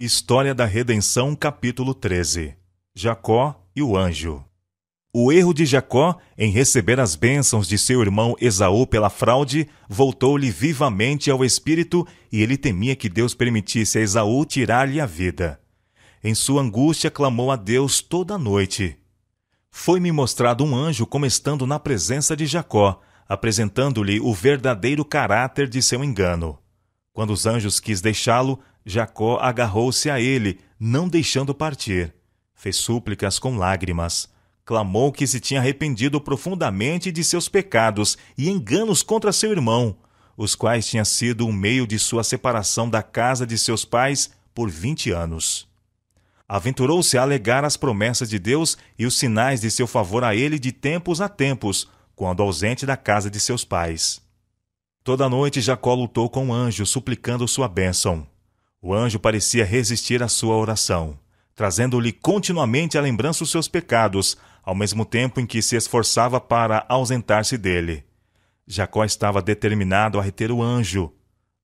História da Redenção, capítulo 13 Jacó e o anjo. O erro de Jacó em receber as bênçãos de seu irmão Esaú pela fraude voltou-lhe vivamente ao espírito e ele temia que Deus permitisse a Esaú tirar-lhe a vida. Em sua angústia, clamou a Deus toda a noite. Foi-me mostrado um anjo como estando na presença de Jacó, apresentando-lhe o verdadeiro caráter de seu engano. Quando os anjos quis deixá-lo, Jacó agarrou-se a ele, não deixando partir. Fez súplicas com lágrimas. Clamou que se tinha arrependido profundamente de seus pecados e enganos contra seu irmão, os quais tinha sido o um meio de sua separação da casa de seus pais por vinte anos. Aventurou-se a alegar as promessas de Deus e os sinais de seu favor a ele de tempos a tempos, quando ausente da casa de seus pais. Toda noite Jacó lutou com o anjo, suplicando sua bênção. O anjo parecia resistir à sua oração, trazendo-lhe continuamente à lembrança os seus pecados, ao mesmo tempo em que se esforçava para ausentar-se dele. Jacó estava determinado a reter o anjo,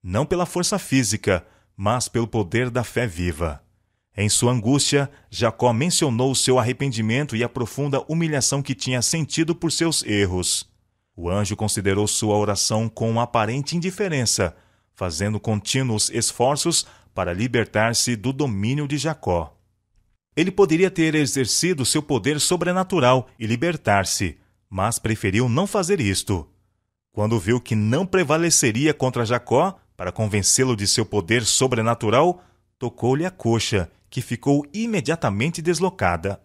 não pela força física, mas pelo poder da fé viva. Em sua angústia, Jacó mencionou o seu arrependimento e a profunda humilhação que tinha sentido por seus erros. O anjo considerou sua oração com aparente indiferença, fazendo contínuos esforços para libertar-se do domínio de Jacó. Ele poderia ter exercido seu poder sobrenatural e libertar-se, mas preferiu não fazer isto. Quando viu que não prevaleceria contra Jacó para convencê-lo de seu poder sobrenatural, tocou-lhe a coxa, que ficou imediatamente deslocada.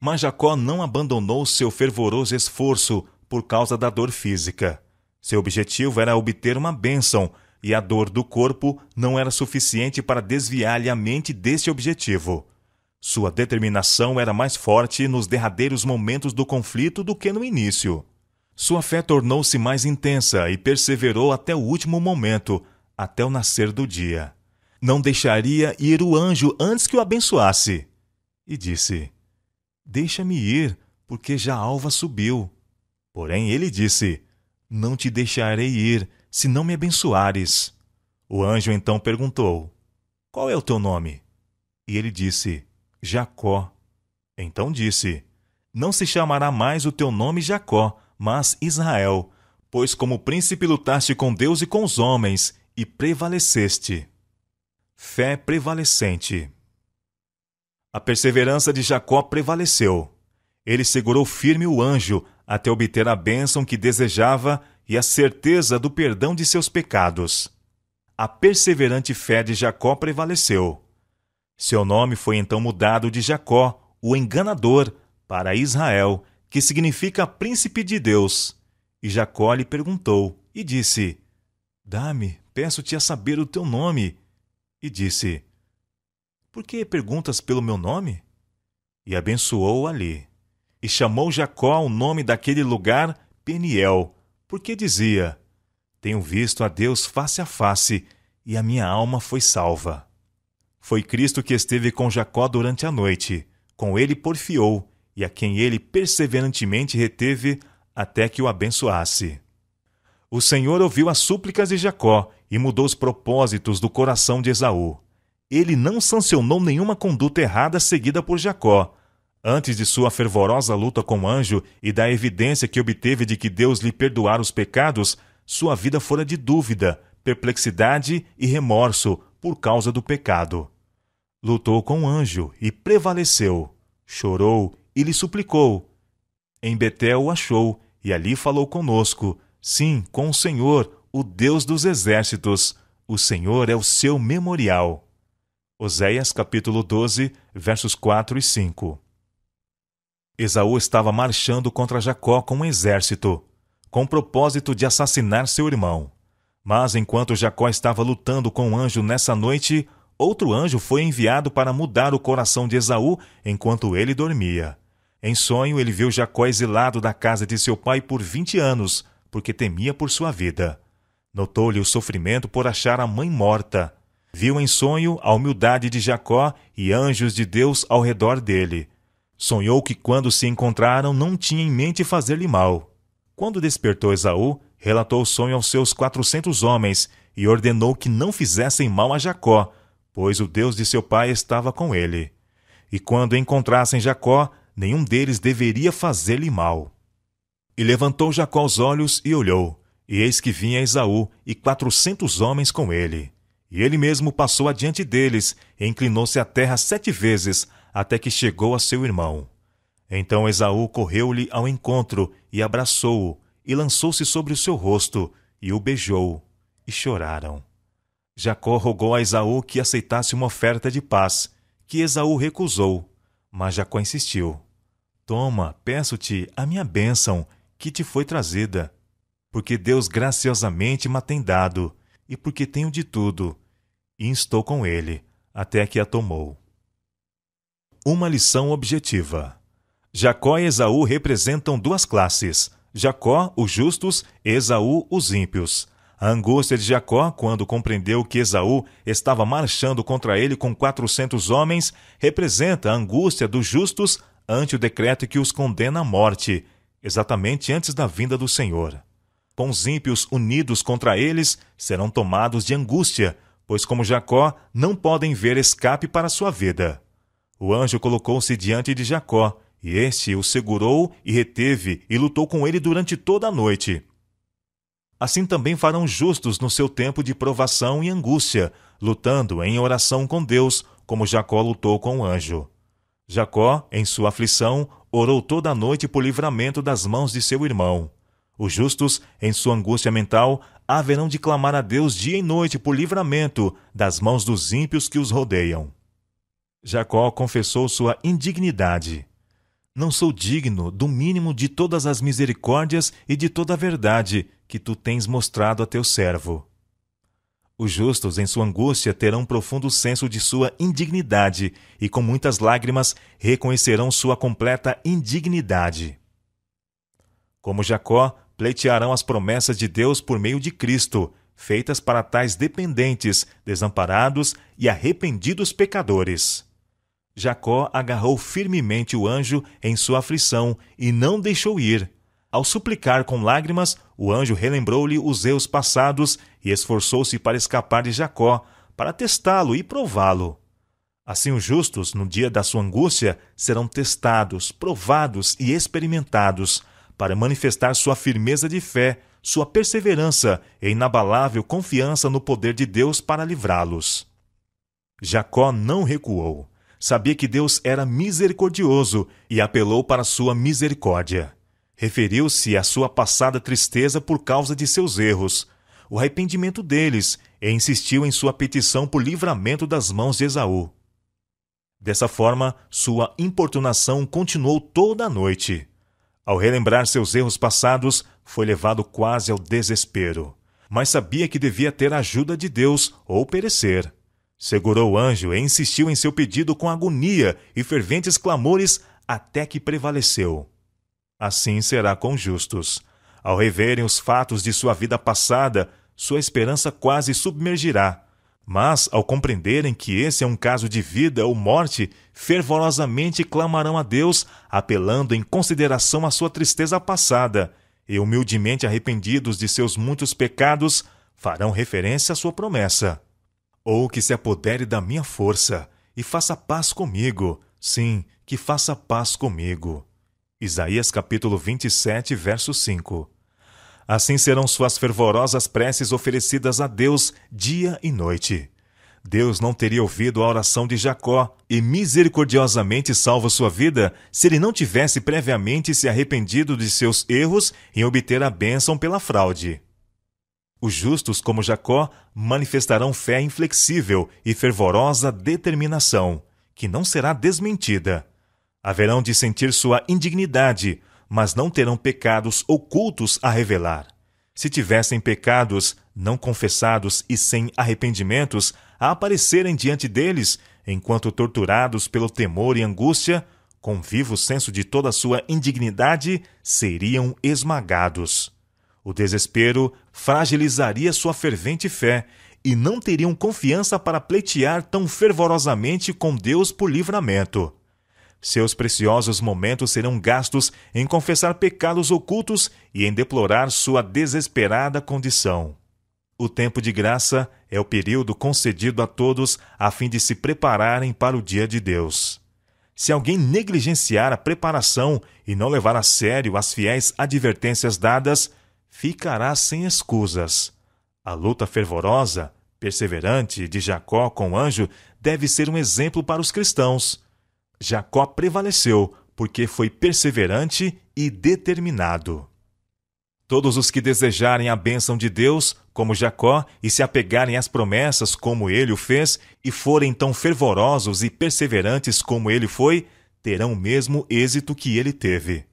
Mas Jacó não abandonou seu fervoroso esforço por causa da dor física. Seu objetivo era obter uma bênção e a dor do corpo não era suficiente para desviar-lhe a mente deste objetivo. Sua determinação era mais forte nos derradeiros momentos do conflito do que no início. Sua fé tornou-se mais intensa e perseverou até o último momento, até o nascer do dia. Não deixaria ir o anjo antes que o abençoasse. E disse: Deixa-me ir, porque já a alva subiu. Porém ele disse: Não te deixarei ir se não me abençoares. O anjo então perguntou: Qual é o teu nome? E ele disse: Jacó. Então disse: Não se chamará mais o teu nome Jacó, mas Israel, pois como príncipe lutaste com Deus e com os homens, e prevaleceste. Fé prevalecente. A perseverança de Jacó prevaleceu. Ele segurou firme o anjo até obter a bênção que desejava e a certeza do perdão de seus pecados. A perseverante fé de Jacó prevaleceu. Seu nome foi então mudado de Jacó, o enganador, para Israel, que significa príncipe de Deus. E Jacó lhe perguntou e disse: Dá-me, peço-te a saber o teu nome. E disse: Por que perguntas pelo meu nome? E abençoou ali. E chamou Jacó o nome daquele lugar Peniel, porque dizia: Tenho visto a Deus face a face e a minha alma foi salva. Foi Cristo que esteve com Jacó durante a noite, com ele porfiou e a quem ele perseverantemente reteve até que o abençoasse. O Senhor ouviu as súplicas de Jacó e mudou os propósitos do coração de Esaú. Ele não sancionou nenhuma conduta errada seguida por Jacó, Antes de sua fervorosa luta com o anjo e da evidência que obteve de que Deus lhe perdoara os pecados, sua vida fora de dúvida, perplexidade e remorso por causa do pecado. Lutou com o anjo e prevaleceu. Chorou e lhe suplicou. Em Betel o achou e ali falou conosco. Sim, com o Senhor, o Deus dos exércitos. O Senhor é o seu memorial. Oséias capítulo 12, versos 4 e 5. Esaú estava marchando contra Jacó com um exército, com o propósito de assassinar seu irmão. Mas enquanto Jacó estava lutando com um anjo nessa noite, outro anjo foi enviado para mudar o coração de Esaú enquanto ele dormia. Em sonho, ele viu Jacó exilado da casa de seu pai por 20 anos, porque temia por sua vida. Notou-lhe o sofrimento por achar a mãe morta. Viu em sonho a humildade de Jacó e anjos de Deus ao redor dele, Sonhou que quando se encontraram não tinha em mente fazer-lhe mal. Quando despertou Esaú, relatou o sonho aos seus quatrocentos homens e ordenou que não fizessem mal a Jacó, pois o Deus de seu pai estava com ele. E quando encontrassem Jacó, nenhum deles deveria fazer-lhe mal. E levantou Jacó os olhos e olhou, e eis que vinha Esaú e quatrocentos homens com ele. E ele mesmo passou adiante deles, e inclinou-se à terra sete vezes, até que chegou a seu irmão. Então Esaú correu-lhe ao encontro e abraçou-o, e lançou-se sobre o seu rosto, e o beijou, e choraram. Jacó rogou a Esaú que aceitasse uma oferta de paz, que Esaú recusou, mas Jacó insistiu. Toma, peço-te a minha bênção, que te foi trazida, porque Deus graciosamente me tem dado, e porque tenho de tudo, e estou com ele, até que a tomou. Uma lição objetiva. Jacó e Esaú representam duas classes: Jacó, os justos, Esaú, os ímpios. A angústia de Jacó, quando compreendeu que Esaú estava marchando contra ele com 400 homens, representa a angústia dos justos ante o decreto que os condena à morte, exatamente antes da vinda do Senhor. Com os ímpios unidos contra eles, serão tomados de angústia, pois, como Jacó, não podem ver escape para sua vida. O anjo colocou-se diante de Jacó, e este o segurou e reteve, e lutou com ele durante toda a noite. Assim também farão justos no seu tempo de provação e angústia, lutando em oração com Deus, como Jacó lutou com o anjo. Jacó, em sua aflição, orou toda a noite por livramento das mãos de seu irmão. Os justos, em sua angústia mental, haverão de clamar a Deus dia e noite por livramento das mãos dos ímpios que os rodeiam. Jacó confessou sua indignidade. Não sou digno do mínimo de todas as misericórdias e de toda a verdade que tu tens mostrado a teu servo. Os justos, em sua angústia, terão um profundo senso de sua indignidade e, com muitas lágrimas, reconhecerão sua completa indignidade. Como Jacó, pleitearão as promessas de Deus por meio de Cristo, feitas para tais dependentes, desamparados e arrependidos pecadores. Jacó agarrou firmemente o anjo em sua aflição e não deixou ir. Ao suplicar com lágrimas, o anjo relembrou-lhe os erros passados e esforçou-se para escapar de Jacó, para testá-lo e prová-lo. Assim, os justos, no dia da sua angústia, serão testados, provados e experimentados, para manifestar sua firmeza de fé, sua perseverança e inabalável confiança no poder de Deus para livrá-los. Jacó não recuou sabia que Deus era misericordioso e apelou para sua misericórdia. Referiu-se à sua passada tristeza por causa de seus erros, o arrependimento deles e insistiu em sua petição por livramento das mãos de Esaú. Dessa forma, sua importunação continuou toda a noite. Ao relembrar seus erros passados, foi levado quase ao desespero, mas sabia que devia ter a ajuda de Deus ou perecer. Segurou o anjo e insistiu em seu pedido com agonia e ferventes clamores até que prevaleceu. Assim será com justos. Ao reverem os fatos de sua vida passada, sua esperança quase submergirá. Mas, ao compreenderem que esse é um caso de vida ou morte, fervorosamente clamarão a Deus, apelando em consideração à sua tristeza passada, e humildemente arrependidos de seus muitos pecados, farão referência à sua promessa ou que se apodere da minha força e faça paz comigo, sim, que faça paz comigo. Isaías capítulo 27, verso 5. Assim serão suas fervorosas preces oferecidas a Deus dia e noite. Deus não teria ouvido a oração de Jacó e misericordiosamente salvo sua vida se ele não tivesse previamente se arrependido de seus erros em obter a bênção pela fraude. Os justos, como Jacó, manifestarão fé inflexível e fervorosa determinação, que não será desmentida. Haverão de sentir sua indignidade, mas não terão pecados ocultos a revelar. Se tivessem pecados não confessados e sem arrependimentos a aparecerem diante deles, enquanto torturados pelo temor e angústia, com vivo senso de toda sua indignidade, seriam esmagados. O desespero fragilizaria sua fervente fé e não teriam confiança para pleitear tão fervorosamente com Deus por livramento. Seus preciosos momentos serão gastos em confessar pecados ocultos e em deplorar sua desesperada condição. O tempo de graça é o período concedido a todos a fim de se prepararem para o dia de Deus. Se alguém negligenciar a preparação e não levar a sério as fiéis advertências dadas, ficará sem escusas. A luta fervorosa, perseverante de Jacó com o anjo deve ser um exemplo para os cristãos. Jacó prevaleceu porque foi perseverante e determinado. Todos os que desejarem a bênção de Deus, como Jacó, e se apegarem às promessas, como ele o fez, e forem tão fervorosos e perseverantes como ele foi, terão o mesmo êxito que ele teve.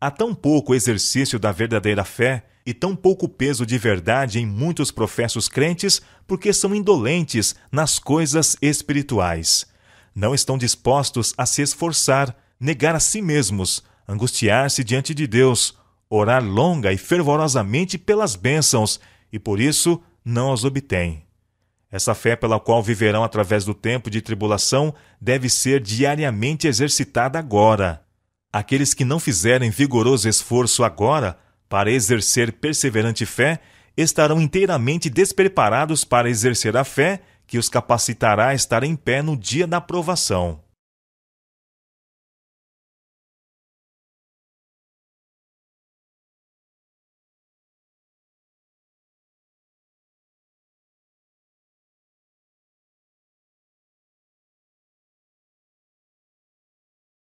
Há tão pouco exercício da verdadeira fé e tão pouco peso de verdade em muitos professos crentes porque são indolentes nas coisas espirituais. Não estão dispostos a se esforçar, negar a si mesmos, angustiar-se diante de Deus, orar longa e fervorosamente pelas bênçãos e por isso não as obtêm. Essa fé pela qual viverão através do tempo de tribulação deve ser diariamente exercitada agora aqueles que não fizerem vigoroso esforço agora para exercer perseverante fé estarão inteiramente despreparados para exercer a fé que os capacitará a estar em pé no dia da provação.